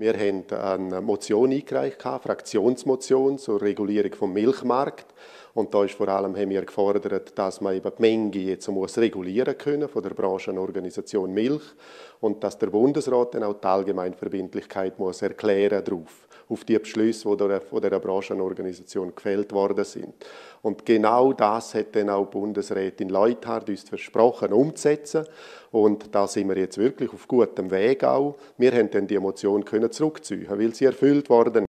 Wir haben eine Motion eingereicht, eine Fraktionsmotion zur Regulierung des Milchmarkts. Und da ist vor allem haben wir gefordert, dass man eben die Menge jetzt muss regulieren können von der Branchenorganisation Milch und dass der Bundesrat dann auch die Allgemeinverbindlichkeit muss erklären darf auf die Beschlüsse, die von der Branchenorganisation gefällt worden sind. Und genau das hat dann auch Bundesrätin Leuthard uns versprochen umzusetzen. Und da sind wir jetzt wirklich auf gutem Weg auch. Wir haben dann die Motion können zurückziehen, weil sie erfüllt worden